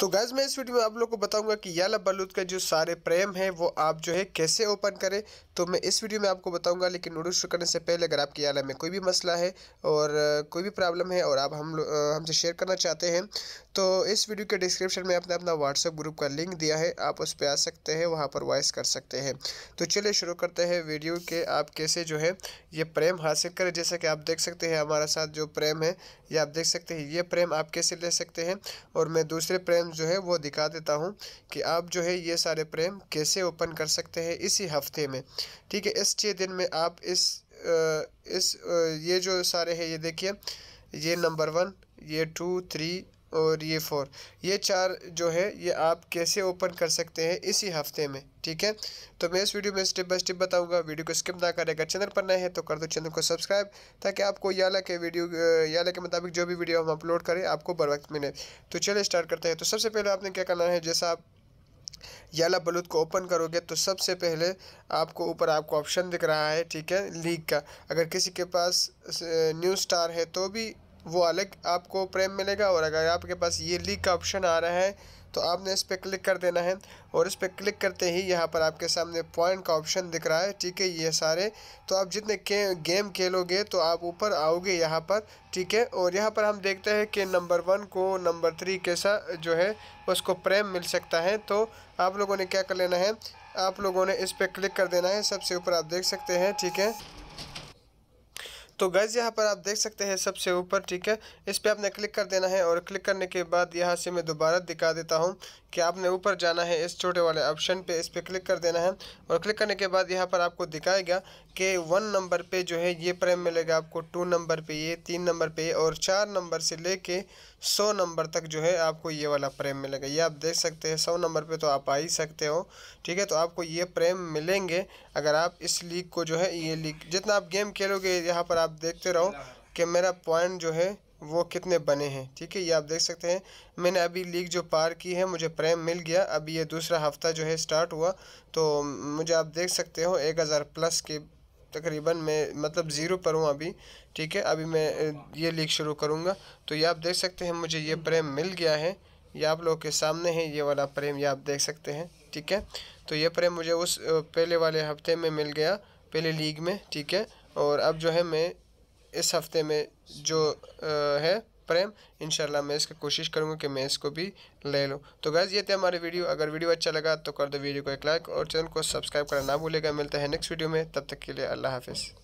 तो गैज मैं इस वीडियो में आप लोग को बताऊंगा कि याला बलूद का जो सारे प्रेम है वो आप जो है कैसे ओपन करें तो मैं इस वीडियो में आपको बताऊंगा लेकिन वीडियो शुरू करने से पहले अगर आपके याला में कोई भी मसला है और कोई भी प्रॉब्लम है और आप हम हमसे शेयर करना चाहते हैं तो इस वीडियो के डिस्क्रिप्शन में आपने अपना व्हाट्सएप ग्रुप का लिंक दिया है आप उस पर आ सकते हैं वहाँ पर वॉइस कर सकते हैं तो चलिए शुरू करते हैं वीडियो के आप कैसे जो है ये प्रेम हासिल करें जैसा कि आप देख सकते हैं हमारे साथ जो प्रेम है ये आप देख सकते हैं ये प्रेम आप कैसे ले सकते हैं और मैं दूसरे प्रेम जो है वो दिखा देता हूँ कि आप जो है ये सारे प्रेम कैसे ओपन कर सकते हैं इसी हफ्ते में ठीक है इस छः दिन में आप इस इस ये जो सारे हैं ये देखिए ये नंबर वन ये टू थ्री और ये फोर ये चार जो है ये आप कैसे ओपन कर सकते हैं इसी हफ्ते में ठीक है तो मैं इस वीडियो में स्टेप बाय स्टेप बताऊंगा वीडियो को स्किप ना करें अगर चैनल पर नए हैं तो कर दो चैनल को सब्सक्राइब ताकि आपको याला के वीडियो याला के मुताबिक जो भी वीडियो हम अपलोड करें आपको बर वक्त मिले तो चलिए स्टार्ट करते हैं तो सबसे पहले आपने क्या करना है जैसा आप याला बलूत को ओपन करोगे तो सबसे पहले आपको ऊपर आपको ऑप्शन दिख रहा है ठीक है लीग का अगर किसी के पास न्यू स्टार है तो भी वो अलग आपको प्रेम मिलेगा और अगर आपके पास ये लीक का ऑप्शन आ रहा है तो आपने इस पर क्लिक कर देना है और इस पर क्लिक करते ही यहाँ पर आपके सामने पॉइंट का ऑप्शन दिख रहा है ठीक है ये सारे तो आप जितने के, गेम खेलोगे तो आप ऊपर आओगे यहाँ पर ठीक है और यहाँ पर हम देखते हैं कि नंबर वन को नंबर थ्री कैसा जो है उसको प्रेम मिल सकता है तो आप लोगों ने क्या कर लेना है आप लोगों ने इस पर क्लिक कर देना है सबसे ऊपर आप देख सकते हैं ठीक है तो गैज़ यहाँ पर आप देख सकते हैं सबसे ऊपर ठीक है इस पर आपने क्लिक कर देना है और क्लिक करने के बाद यहाँ से मैं दोबारा दिखा देता हूँ कि आपने ऊपर जाना है इस छोटे वाले ऑप्शन पे इस पर क्लिक कर देना है और क्लिक करने के बाद यहाँ पर आपको दिखाएगा कि वन नंबर पे जो है ये प्रेम मिलेगा आपको टू नंबर पे ये तीन नंबर पे और चार नंबर से ले कर सौ नंबर तक जो है आपको ये वाला प्रेम मिलेगा ये आप देख सकते हैं सौ नंबर पे तो आप आ ही सकते हो ठीक है तो आपको ये प्रेम मिलेंगे अगर आप इस लीग को जो है ये लीग जितना आप गेम खेलोगे यहाँ पर आप देखते रहो कि मेरा पॉइंट जो है वो कितने बने हैं ठीक है ये आप देख सकते हैं मैंने अभी लीग जो पार की है मुझे प्रेम मिल गया अभी ये दूसरा हफ्ता जो है स्टार्ट हुआ तो मुझे आप देख सकते हो एक हज़ार प्लस के तकरीबन मैं मतलब ज़ीरो पर हूँ अभी ठीक है अभी मैं ये लीग शुरू करूँगा तो ये आप देख सकते हैं मुझे ये प्रेम मिल गया है ये आप लोग के सामने है ये वाला प्रेम ये आप देख सकते हैं ठीक है तो ये प्रेम मुझे उस पहले वाले हफ्ते में मिल गया पहले लीग में ठीक है और अब जो है मैं इस हफ्ते में जो है प्रेम इंशाल्लाह मैं इसकी कोशिश करूँगा कि मैं इसको भी ले लूँ तो गैस ये थे हमारे वीडियो अगर वीडियो अच्छा लगा तो कर दो वीडियो को एक लाइक और चैनल को सब्सक्राइब करना ना भूलेगा मिलता है नेक्स्ट वीडियो में तब तक के लिए अल्लाह हाफिज़